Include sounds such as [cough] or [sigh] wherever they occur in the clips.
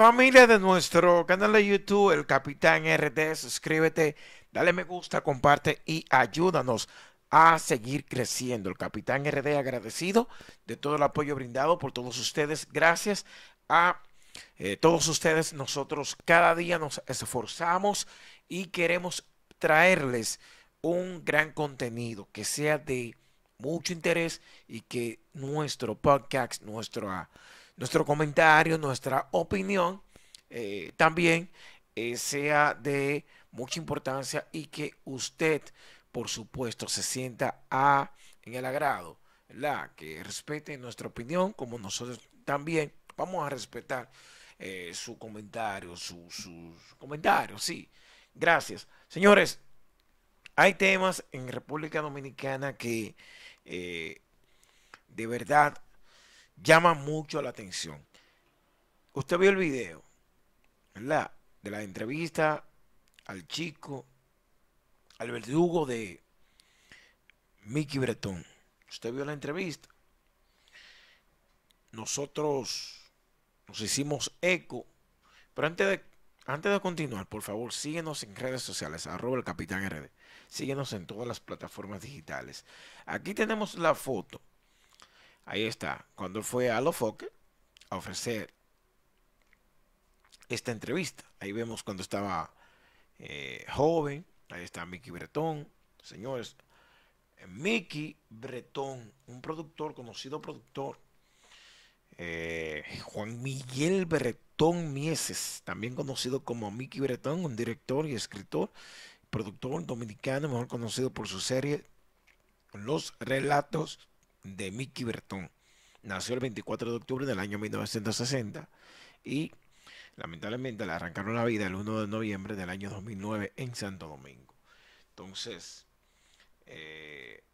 familia de nuestro canal de YouTube, el Capitán RD, suscríbete, dale me gusta, comparte y ayúdanos a seguir creciendo. El Capitán RD agradecido de todo el apoyo brindado por todos ustedes. Gracias a eh, todos ustedes. Nosotros cada día nos esforzamos y queremos traerles un gran contenido que sea de mucho interés y que nuestro podcast, nuestro nuestro comentario, nuestra opinión eh, también eh, sea de mucha importancia y que usted, por supuesto, se sienta en el agrado, la que respete nuestra opinión, como nosotros también vamos a respetar eh, su comentario, sus comentarios, sí. Gracias. Señores, hay temas en República Dominicana que de verdad llama mucho la atención. Usted vio el video, ¿verdad? De la entrevista al chico, al verdugo de Mickey Bretón. Usted vio la entrevista. Nosotros nos hicimos eco. Pero antes de, antes de continuar, por favor, síguenos en redes sociales, arroba el capitán RD. Síguenos en todas las plataformas digitales. Aquí tenemos la foto Ahí está. Cuando fue a Lofoque a ofrecer esta entrevista. Ahí vemos cuando estaba eh, joven. Ahí está Mickey Bretón. Señores, Mickey Bretón, un productor, conocido productor. Eh, Juan Miguel Bretón Mieses, también conocido como Mickey Bretón, un director y escritor, productor dominicano, mejor conocido por su serie Los Relatos de Mickey Bertón. Nació el 24 de octubre del año 1960 y lamentablemente le arrancaron la vida el 1 de noviembre del año 2009 en Santo Domingo. Entonces, eh,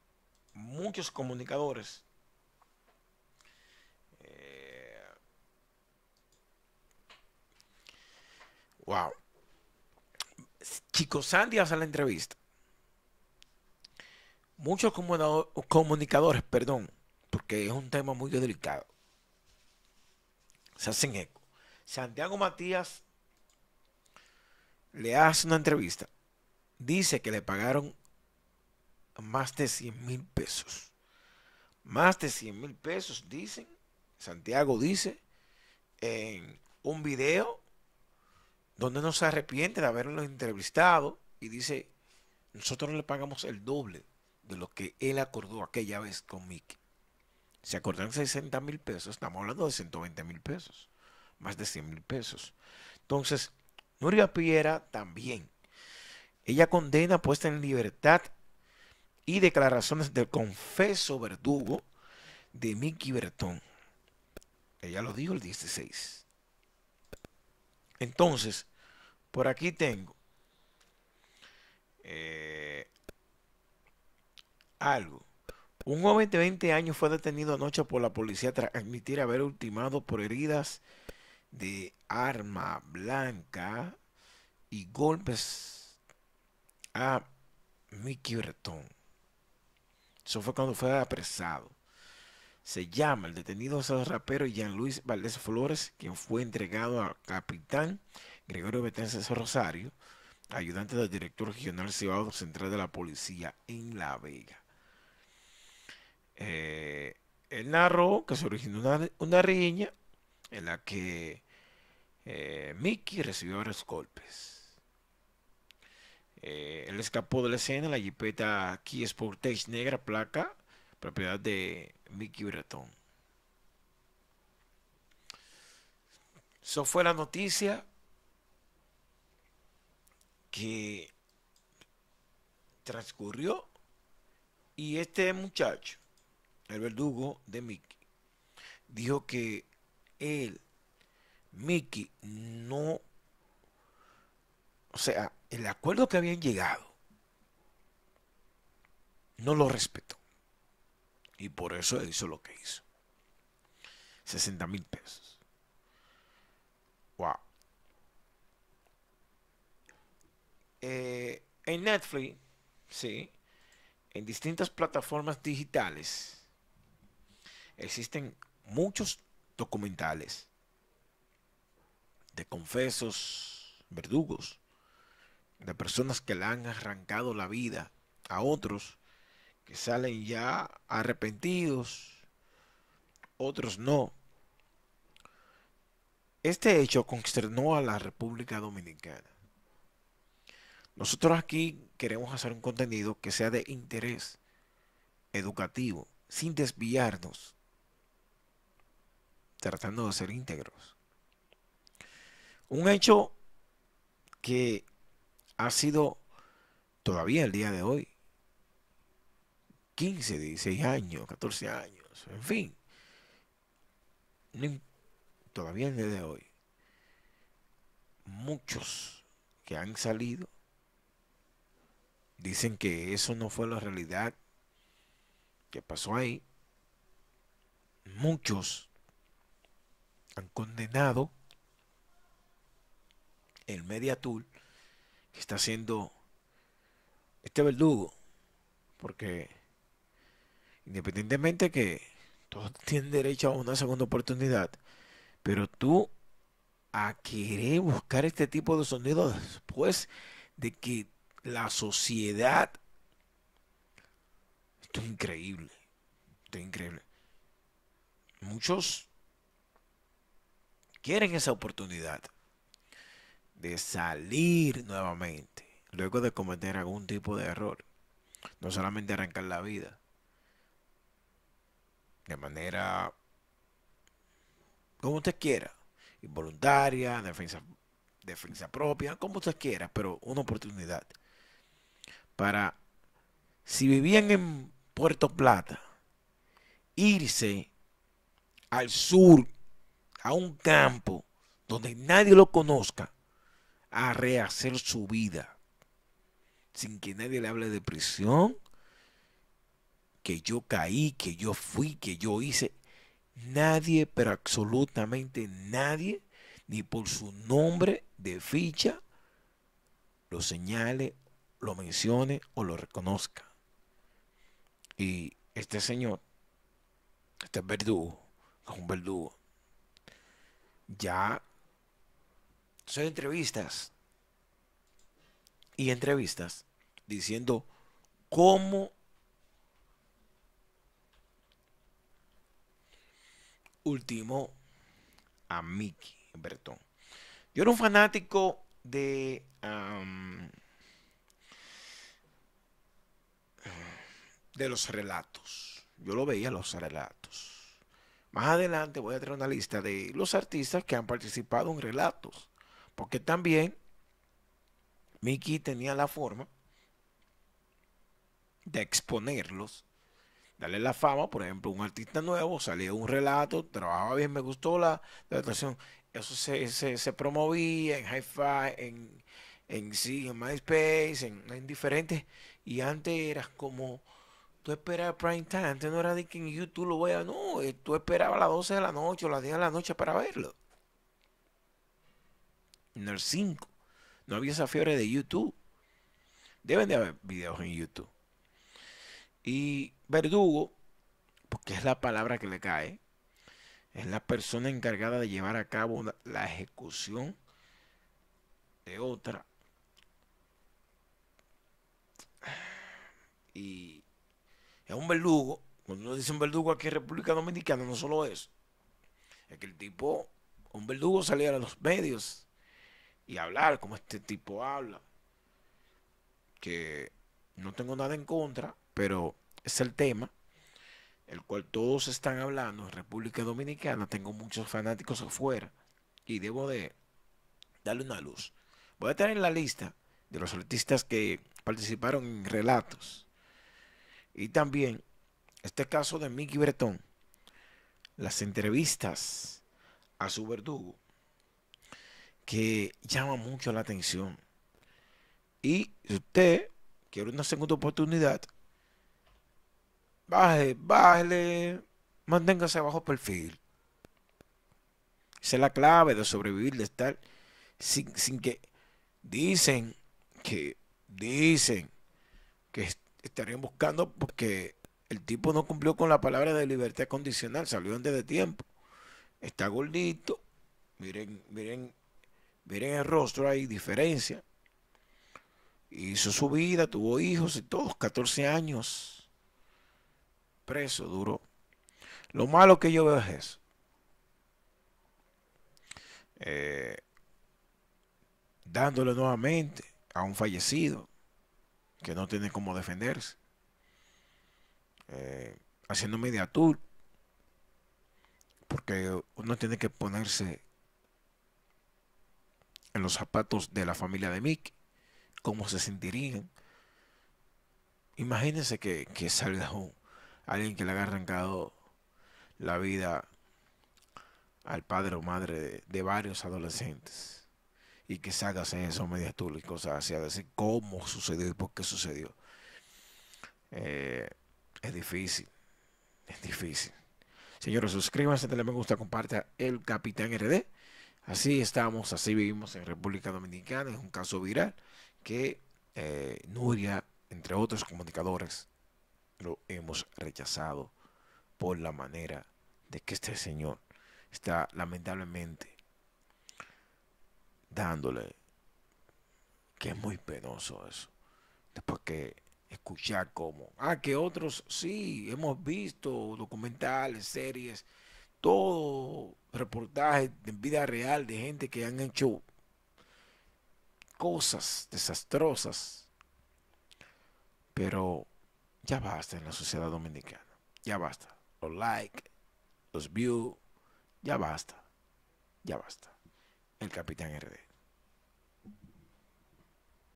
muchos comunicadores eh, wow Chicos, Sandy hace la entrevista muchos comunicadores, perdón, porque es un tema muy delicado, se hacen eco. Santiago Matías le hace una entrevista, dice que le pagaron más de 100 mil pesos. Más de 100 mil pesos, dicen, Santiago dice, en un video donde no se arrepiente de haberlo entrevistado y dice, nosotros le pagamos el doble de lo que él acordó aquella vez con Mickey. se acordan 60 mil pesos, estamos hablando de 120 mil pesos, más de 100 mil pesos. Entonces, Nuria Piera también. Ella condena puesta en libertad y declaraciones del confeso verdugo de Mickey Bertón. Ella lo dijo el 16. Entonces, por aquí tengo. Eh, algo. Un joven de 20 años fue detenido anoche por la policía tras admitir haber ultimado por heridas de arma blanca y golpes a Mickey Breton. Eso fue cuando fue apresado. Se llama el detenido es rapero Jean Luis Valdés Flores, quien fue entregado al capitán Gregorio Betances Rosario, ayudante del director regional Ciudad Central de la Policía en La Vega. Eh, él narró que se originó una, una riña en la que eh, Mickey recibió varios golpes. Eh, él escapó de la escena en la jipeta Key Sportage negra placa, propiedad de Mickey Breton. Eso fue la noticia que transcurrió y este muchacho el verdugo de Mickey, dijo que él, Mickey, no, o sea, el acuerdo que habían llegado, no lo respetó. Y por eso hizo lo que hizo. 60 mil pesos. Wow. Eh, en Netflix, sí, en distintas plataformas digitales, existen muchos documentales de confesos verdugos, de personas que le han arrancado la vida a otros que salen ya arrepentidos, otros no. Este hecho consternó a la República Dominicana. Nosotros aquí queremos hacer un contenido que sea de interés educativo, sin desviarnos tratando de ser íntegros. Un hecho que ha sido todavía el día de hoy, 15, 16 años, 14 años, en fin, todavía el día de hoy, muchos que han salido dicen que eso no fue la realidad que pasó ahí. Muchos han condenado el media tool que está haciendo este verdugo, porque independientemente que todos [laughs] tienen derecho a una segunda oportunidad, pero tú a querer buscar este tipo de sonido después de que la sociedad esto es increíble, esto es increíble. Muchos quieren esa oportunidad de salir nuevamente, luego de cometer algún tipo de error, no solamente arrancar la vida, de manera como usted quiera, involuntaria, defensa, defensa propia, como usted quiera, pero una oportunidad para, si vivían en Puerto Plata, irse al sur a un campo donde nadie lo conozca a rehacer su vida sin que nadie le hable de prisión, que yo caí, que yo fui, que yo hice. Nadie, pero absolutamente nadie, ni por su nombre de ficha, lo señale, lo mencione o lo reconozca. Y este señor, este verdugo, es un verdugo, ya son entrevistas y entrevistas diciendo cómo último a Mickey Bertón. Yo era un fanático de de los relatos. Yo lo veía los relatos. Más adelante voy a traer una lista de los artistas que han participado en relatos, porque también Mickey tenía la forma de exponerlos, darle la fama, por ejemplo, un artista nuevo, salía un relato, trabajaba bien, me gustó la, la eso se, promovía en hi en, en, sí, en MySpace, en, en diferentes, y antes era como tú esperabas prime time. Antes no era de que en YouTube lo voy No, eh, tú esperabas a las 12 de la noche o las 10 de la noche para verlo. En el 5. No había esa fiebre de YouTube. Deben de haber videos en YouTube. Y verdugo, porque es la palabra que le cae, es la persona encargada de llevar a cabo la ejecución de otra. Y es un verdugo. Cuando uno dice un verdugo aquí en República Dominicana, no solo eso. Es que el tipo, un verdugo salía a los medios y hablar como este tipo habla. Que no tengo nada en contra, pero es el tema el cual todos están hablando en República Dominicana. Tengo muchos fanáticos afuera y debo de darle una luz. Voy a estar en la lista de los artistas que participaron en relatos y también este caso de Mickey Bretón, las entrevistas a su verdugo, que llama mucho la atención. Y si usted quiere una segunda oportunidad, baje, bájale, manténgase bajo perfil. Esa es la clave de sobrevivir, de estar sin, sin que dicen que dicen que estarían buscando porque el tipo no cumplió con la palabra de libertad condicional, salió antes de tiempo. Está gordito. Miren, miren, miren el rostro, hay diferencia. Hizo su vida, tuvo hijos y todos, 14 años. Preso, duro Lo malo que yo veo es eso. Eh, dándole nuevamente a un fallecido que no tiene cómo defenderse. Eh, haciendo media tour. Porque uno tiene que ponerse en los zapatos de la familia de Mick. Cómo se sentirían. Imagínense que, salga alguien que le haya arrancado la vida al padre o madre de varios adolescentes y que salgas en esos medios tú y a decir cómo sucedió y por qué sucedió. Eh, es difícil, es difícil. Señores, suscríbanse, denle me gusta, comparta el Capitán RD. Así estamos, así vivimos en República Dominicana. Es un caso viral que eh, Nuria, entre otros comunicadores, lo hemos rechazado por la manera de que este señor está lamentablemente dándole. Que es muy penoso eso. Después que escuchar como Ah, que otros sí, hemos visto documentales, series, todo reportaje de vida real de gente que han hecho cosas desastrosas. Pero ya basta en la sociedad dominicana. Ya basta. Los likes, los views, ya basta. Ya basta. El capitán RD.